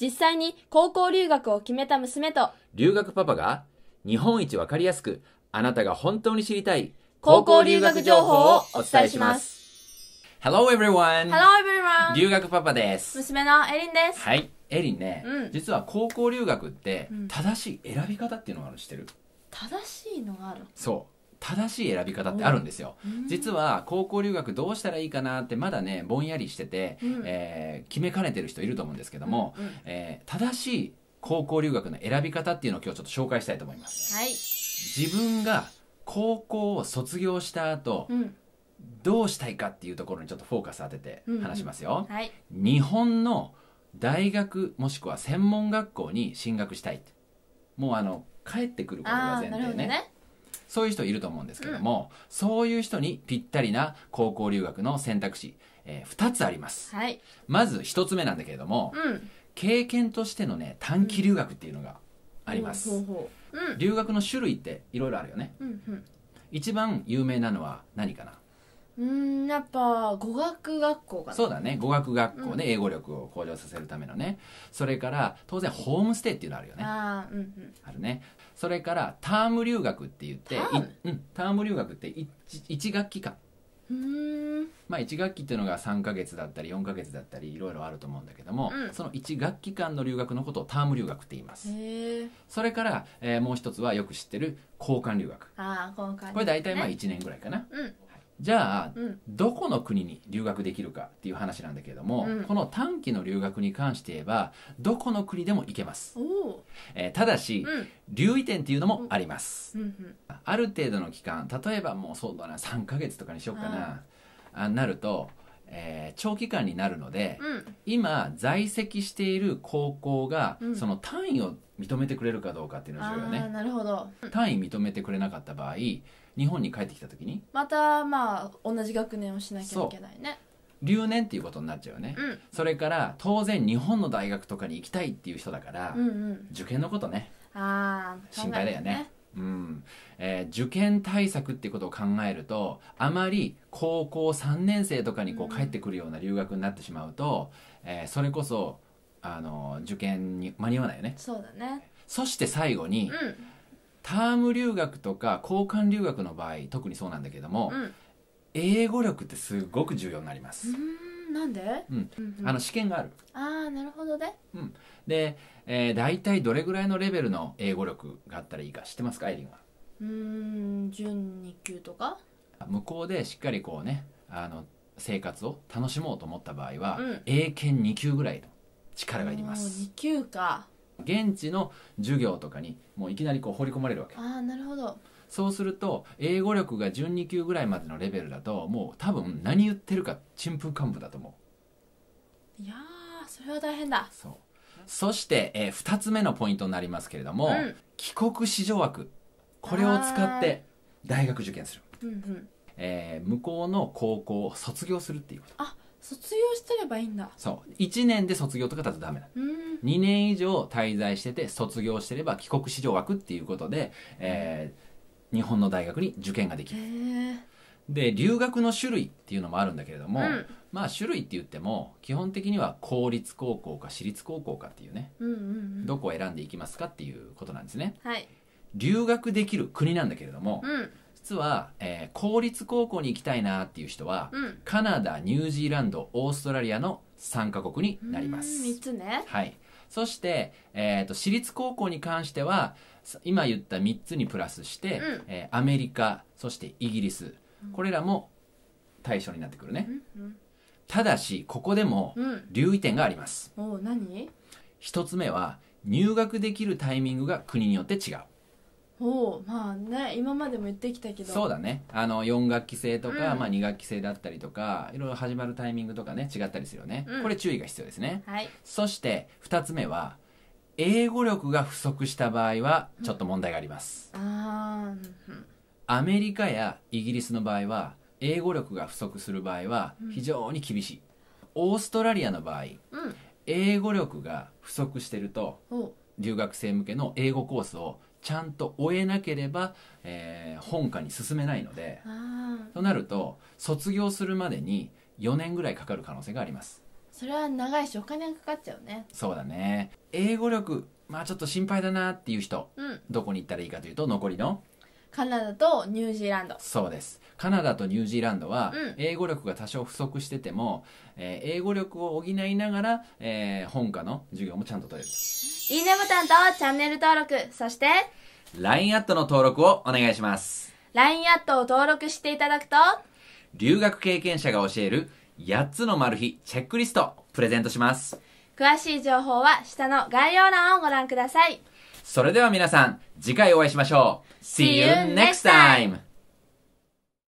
実際に高校留学を決めた娘と留学パパが日本一わかりやすくあなたが本当に知りたい高校留学情報をお伝えします。Hello everyone! Hello everyone! 留学パパです。娘のエリンです。はい。エリンね、うん、実は高校留学って正しい選び方っていうのがある知ってる正しいのがあるそう。正しい選び方ってあるんですよ、実は高校留学どうしたらいいかなってまだねぼんやりしてて、うん、えー、決めかねてる人いると思うんですけども、うんえー、正しい高校留学の選び方っていうのを今日ちょっと紹介したいと思います、はい、自分が高校を卒業した後、うん、どうしたいかっていうところにちょっとフォーカス当てて話しますよ、うんうんはい、日本の大学もしくは専門学校に進学したいもうあの帰ってくることが前提ねねそういう人いると思うんですけども、うん、そういう人にぴったりな高校留学の選択肢、えー、2つあります、はい、まず1つ目なんだけれども、うん、経験としてのね短期留学っていうのがあります、うん、留学の種類っていろいろあるよね、うんうん、一番有名なのは何かなうんやっぱ語学学校かなそうだね語学学校で英語力を向上させるためのね、それから当然ホームステイっていうのあるよねあ,、うんうん、あるねそれからターム留学って言ってターム,、うん、ターム留学って 1, 1学期間うんまあ1学期っていうのが3か月だったり4か月だったりいろいろあると思うんだけども、うん、その1学期間の留学のことをターム留学って言いますそれから、えー、もう一つはよく知ってる交換留学ああ交換、ね、これ大体まあ1年ぐらいかな、うんじゃあ、うん、どこの国に留学できるかっていう話なんだけども、うん、この短期の留学に関して言えばどこの国でも行けます、えー、ただし、うん、留意点っていうのもあります、ある程度の期間例えばもうそうだな3ヶ月とかにしようかなあなると、えー、長期間になるので、今在籍している高校が、その単位を認めてくれるかどうかっていうのが重要ねなるほど単位認めてくれなかった場合日本に帰ってきた時にまたまあ同じ学年をしなきゃいけないね留年っていうことになっちゃうよね、うんそれから当然日本の大学とかに行きたいっていう人だから、うんうん受験のことねああ心配だよねうんえー受験対策っていうことを考えるとあまり高校3年生とかにこう帰ってくるような留学になってしまうと、えーそれこそあの受験に間に合わないよねそうだねそして最後に、うんターム留学とか交換留学の場合特にそうなんだけども、うん、英語力ってすごく重要になりますうんなんで、うんあの試験があるああなるほどね、うん、で、えー、大体どれぐらいのレベルの英語力があったらいいか知ってますかエリンはうん準2級とか向こうでしっかりこうねあの生活を楽しもうと思った場合は、うん、英検2級ぐらいと力がいります。か。現地の授業とかにもういきなりこう放り込まれるわけ。ああ、なるほど。そうすると英語力が12級ぐらいまでのレベルだともう多分何言ってるかちんぷんかんぷだと思ういやそれは大変だそうそして、えー、2つ目のポイントになりますけれども、うん、帰国子女枠これを使って大学受験する、うんうん、えー、向こうの高校を卒業するっていうことあ卒業してればいいんだそう1年で卒業とかだとダメだ、う2年以上滞在してて卒業してれば帰国子女枠っていうことで、えー、日本の大学に受験ができるで留学の種類っていうのもあるんだけれども、うん、まあ種類って言っても基本的には公立高校か私立高校かっていうね、どこを選んでいきますかっていうことなんですね、はい、留学できる国なんだけれども、うん実は、えー、公立高校に行きたいなっていう人は、うん、カナダニュージーランドオーストラリアの3カ国になります3つねはいそして、えーと、私立高校に関しては今言った3つにプラスして、うん、えー、アメリカそしてイギリスこれらも対象になってくるね、うんうん、ただしここでも留意点があります、うん、お何一つ目は入学できるタイミングが国によって違うおまあね今までも言ってきたけどそうだねあの4学期制とか、うんまあ、2学期制だったりとかいろいろ始まるタイミングとかね違ったりするよね、うんこれ注意が必要ですね、はいそして2つ目は英語力が不足した場合はちょっと問題があります、うんアメリカやイギリスの場合は英語力が不足する場合は非常に厳しい、オーストラリアの場合うん英語力が不足してると留学生向けの英語コースをちゃんと終えなければ、えー、本科に進めないのでとなると卒業するまでに4年ぐらいかかる可能性がありますそれは長いしお金がかかっちゃうねそうだね英語力まあちょっと心配だなっていう人、うん、どこに行ったらいいかというと残りのカナダとニュージーランドそうですカナダとニュージーランドは英語力が多少不足してても、うん、えー、英語力を補いながら、えー、本科の授業もちゃんと取れるいいねボタンとチャンネル登録そして LINE アットの登録をお願いします LINE アットを登録していただくと留学経験者が教える8つのマル秘チェックリストプレゼントします詳しい情報は下の概要欄をご覧くださいそれでは皆さん、次回お会いしましょう。See you next time!